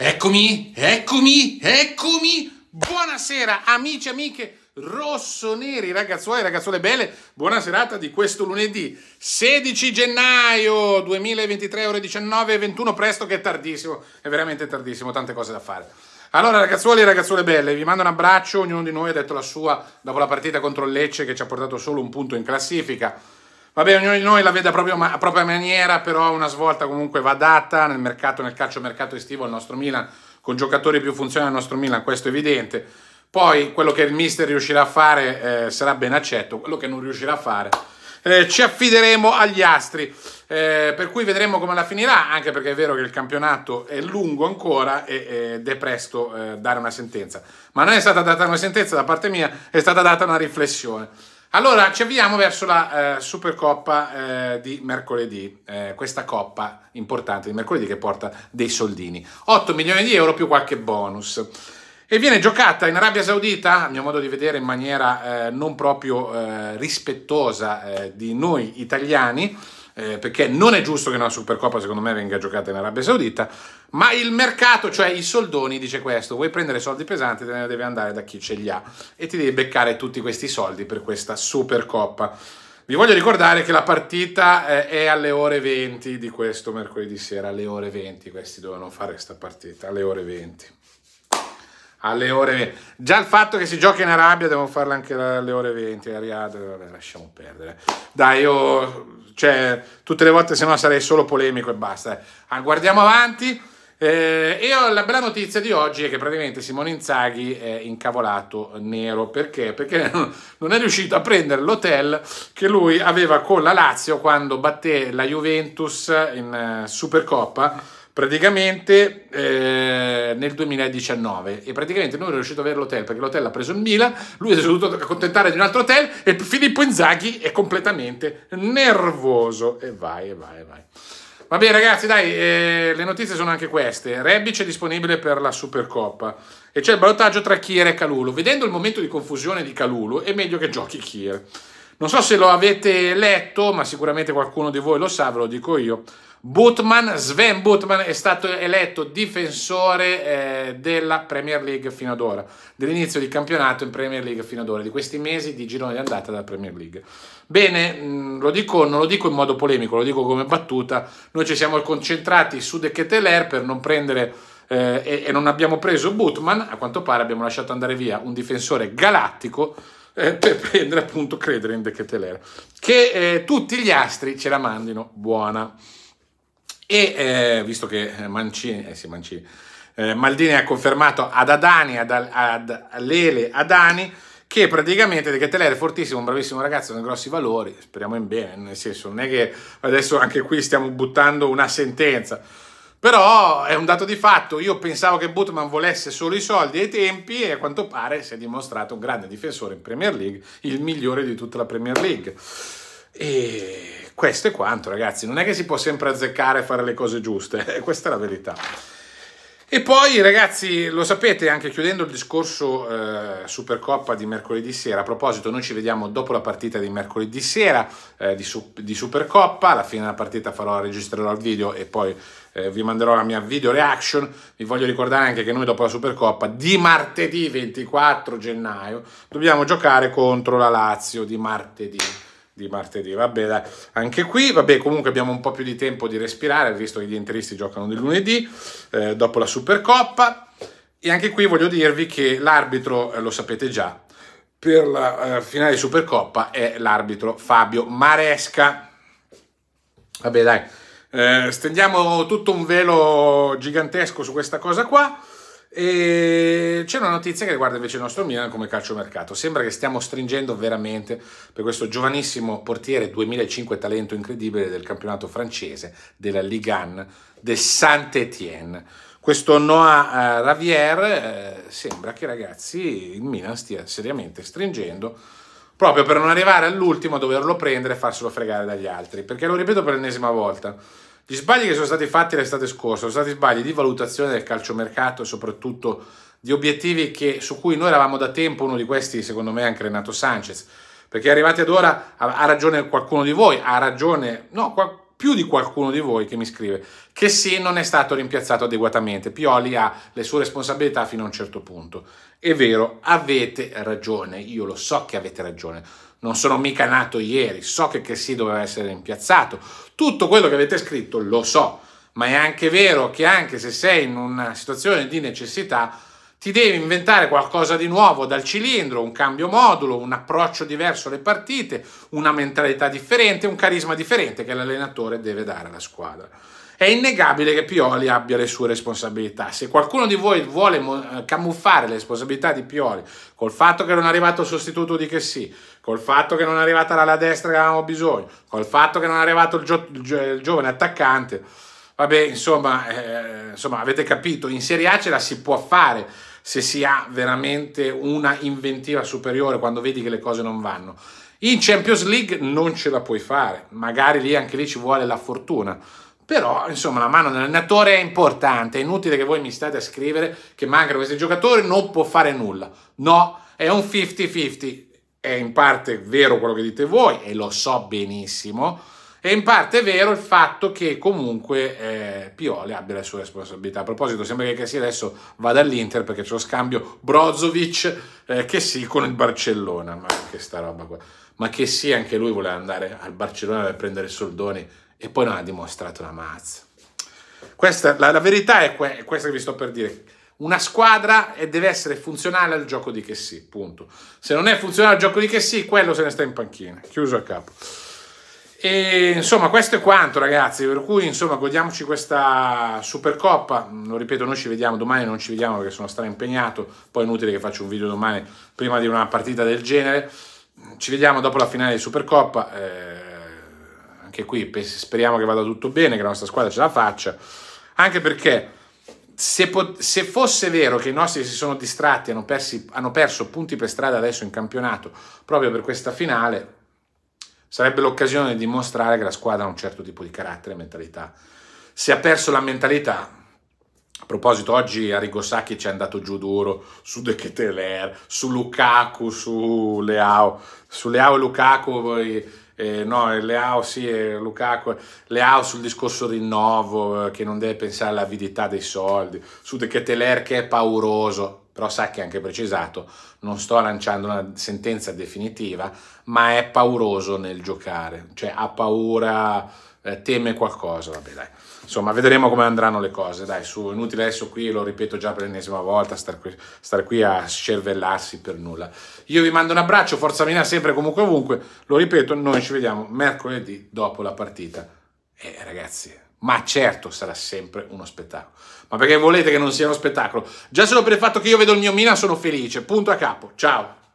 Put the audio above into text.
Eccomi, eccomi, eccomi. Buonasera amici e amiche rossoneri, ragazzuoli e ragazzuole belle. Buona serata di questo lunedì 16 gennaio 2023 ore 19 e 21, presto che è tardissimo, è veramente tardissimo, tante cose da fare. Allora ragazzuoli e ragazzuole belle, vi mando un abbraccio, ognuno di noi ha detto la sua dopo la partita contro il Lecce che ci ha portato solo un punto in classifica Vabbè, ognuno di noi la vede a, proprio, a propria maniera, però una svolta comunque va data nel mercato, nel calcio mercato estivo al nostro Milan, con giocatori più funzionali al nostro Milan, questo è evidente. Poi quello che il mister riuscirà a fare eh, sarà ben accetto, quello che non riuscirà a fare eh, ci affideremo agli astri. Eh, per cui vedremo come la finirà, anche perché è vero che il campionato è lungo ancora e, ed è presto eh, dare una sentenza. Ma non è stata data una sentenza da parte mia, è stata data una riflessione. Allora, ci avviamo verso la eh, Supercoppa eh, di mercoledì, eh, questa coppa importante di mercoledì che porta dei soldini, 8 milioni di euro più qualche bonus. E viene giocata in Arabia Saudita, a mio modo di vedere, in maniera eh, non proprio eh, rispettosa eh, di noi italiani, eh, perché non è giusto che una Supercoppa secondo me venga giocata in Arabia Saudita, ma il mercato, cioè i soldoni, dice questo, vuoi prendere soldi pesanti, te ne devi andare da chi ce li ha e ti devi beccare tutti questi soldi per questa Supercoppa. Vi voglio ricordare che la partita eh, è alle ore 20 di questo mercoledì sera, alle ore 20, questi dovevano fare questa partita, alle ore 20 alle ore 20. Già il fatto che si giochi in Arabia devo farla anche alle ore 20 Ariadne, vabbè, lasciamo perdere. Dai, io cioè tutte le volte se no sarei solo polemico e basta. Ah, guardiamo avanti. Eh, e la bella notizia di oggi è che praticamente Simone Inzaghi è incavolato nero perché? Perché non è riuscito a prendere l'hotel che lui aveva con la Lazio quando batté la Juventus in eh, Supercoppa praticamente eh, nel 2019 e praticamente non è riuscito ad avere l'hotel perché l'hotel ha preso il Milan, lui si è dovuto accontentare di un altro hotel e Filippo Inzaghi è completamente nervoso e vai e vai e vai. Va bene ragazzi, dai, eh, le notizie sono anche queste. Rebic è disponibile per la Supercoppa e c'è il ballottaggio tra Kier e Calulu Vedendo il momento di confusione di Calulu è meglio che giochi Kier. Non so se lo avete letto, ma sicuramente qualcuno di voi lo sa, ve lo dico io. Butman, Sven Butman è stato eletto difensore eh, della Premier League fino ad ora, dell'inizio di campionato in Premier League fino ad ora, di questi mesi di girone di andata della Premier League. Bene, mh, mm, lo dico, non lo dico in modo polemico, lo dico come battuta, noi ci siamo concentrati su De Keteler per non prendere eh, e, e, non abbiamo preso Butman, a quanto pare abbiamo lasciato andare via un difensore galattico eh, per prendere appunto credere in De Keteler, che eh, tutti gli astri ce la mandino buona. E eh, visto che Mancini, eh sì, Mancini eh, Maldini ha confermato ad Adani, ad, ad, Lele, Adani, che praticamente De Ketelaere è fortissimo, un bravissimo ragazzo, con grossi valori, speriamo in bene, nel senso non è che adesso anche qui stiamo buttando una sentenza, però è un dato di fatto, io pensavo che Butman volesse solo i soldi e i tempi e a quanto pare si è dimostrato un grande difensore in Premier League, il migliore di tutta la Premier League. E questo è quanto, ragazzi. Non è che si può sempre azzeccare e fare le cose giuste, eh, questa è la verità. E poi, ragazzi, lo sapete, anche chiudendo il discorso eh, Supercoppa di mercoledì sera, a proposito, noi ci vediamo dopo la partita di mercoledì sera eh, di, di, Supercoppa, alla fine della partita farò, registrerò il video e poi eh, vi manderò la mia video reaction. Vi voglio ricordare anche che noi dopo la Supercoppa di martedì 24 gennaio dobbiamo giocare contro la Lazio di martedì di martedì. Vabbè, dai. anche qui, vabbè, comunque abbiamo un po' più di tempo di respirare, visto che gli interisti giocano di lunedì, eh, dopo la Supercoppa. E anche qui voglio dirvi che l'arbitro, eh, lo sapete già, per la eh, finale di Supercoppa è l'arbitro Fabio Maresca. Vabbè, dai, eh, stendiamo tutto un velo gigantesco su questa cosa qua. E c'è una notizia che riguarda invece il nostro Milan come calciomercato. Sembra che stiamo stringendo veramente per questo giovanissimo portiere 2005 talento incredibile del campionato francese della Ligue 1 del Saint-Étienne. Questo Noah eh, Ravier eh, sembra che ragazzi il Milan stia seriamente stringendo proprio per non arrivare all'ultimo a doverlo prendere e farselo fregare dagli altri. Perché lo ripeto per l'ennesima volta gli sbagli che sono stati fatti l'estate scorsa sono stati sbagli di valutazione del calciomercato e soprattutto di obiettivi che, su cui noi eravamo da tempo, uno di questi secondo me è anche Renato Sanchez, perché arrivati ad ora ha ragione qualcuno di voi, ha ragione, no, qual- più di qualcuno di voi che mi scrive, che se non è stato rimpiazzato adeguatamente. Pioli ha le sue responsabilità fino a un certo punto. È vero, avete ragione, io lo so che avete ragione non sono mica nato ieri, so che Chessy doveva essere rimpiazzato, tutto quello che avete scritto lo so, ma è anche vero che anche se sei in una situazione di necessità, ti devi inventare qualcosa di nuovo dal cilindro, un cambio modulo, un approccio diverso alle partite, una mentalità differente, un carisma differente che l'allenatore deve dare alla squadra. È innegabile che Pioli abbia le sue responsabilità. Se qualcuno di voi vuole eh, camuffare le responsabilità di Pioli col fatto che non è arrivato il sostituto di che sì, col fatto che non è arrivata la destra che avevamo bisogno, col fatto che non è arrivato il, gio il, gio il giovane attaccante, vabbè, insomma, eh, insomma, avete capito, in Serie A ce la si può fare se si ha veramente una inventiva superiore quando vedi che le cose non vanno. In Champions League non ce la puoi fare, magari lì anche lì ci vuole la fortuna però, insomma, la mano dell'allenatore è importante, è inutile che voi mi state a scrivere che mancano questi giocatori, non può fare nulla. No, è un 50-50. È in parte vero quello che dite voi, e lo so benissimo, è in parte vero il fatto che comunque eh, Pioli abbia le sue responsabilità. A proposito, sembra che Cassi adesso vada all'Inter perché c'è lo scambio Brozovic eh, che sì con il Barcellona. Ma che sta roba qua. Ma che sì, anche lui voleva andare al Barcellona per prendere soldoni e poi non ha dimostrato una mazza. Questa, la, la verità è que- questa che vi sto per dire. Una squadra deve essere funzionale al gioco di che sì, punto. Se non è funzionale al gioco di che sì, quello se ne sta in panchina. Chiuso a capo. E insomma, questo è quanto, ragazzi. Per cui, insomma, godiamoci questa Supercoppa. Lo ripeto, noi ci vediamo domani, non ci vediamo perché sono stato impegnato. Poi è inutile che faccio un video domani prima di una partita del genere. Ci vediamo dopo la finale di Supercoppa. Eh, anche qui speriamo che vada tutto bene, che la nostra squadra ce la faccia, anche perché se, po- se fosse vero che i nostri si sono distratti, hanno, persi, hanno perso punti per strada adesso in campionato proprio per questa finale, sarebbe l'occasione di dimostrare che la squadra ha un certo tipo di carattere e mentalità. Se ha perso la mentalità, a proposito, oggi Arrigo Sacchi ci è andato giù duro su De Keteler, su Lukaku, su Leao, su Leao e Lukaku. Voi eh, no, eh, Leao, sì, eh, Lukaku, eh, Leao sul discorso rinnovo, che non deve pensare all'avidità dei soldi, su De Keteler che è pauroso, però sa che anche precisato, non sto lanciando una sentenza definitiva, ma è pauroso nel giocare, cioè ha paura, eh, teme qualcosa, vabbè dai. Insomma, vedremo come andranno le cose, dai, su, inutile adesso qui, lo ripeto già per l'ennesima volta, stare qui, star qui a scervellarsi per nulla. Io vi mando un abbraccio, Forza Mina sempre, comunque, ovunque, lo ripeto, noi ci vediamo mercoledì dopo la partita. E eh, ragazzi... Ma certo sarà sempre uno spettacolo. Ma perché volete che non sia uno spettacolo? Già solo per il fatto che io vedo il mio Mina sono felice. Punto a capo. Ciao.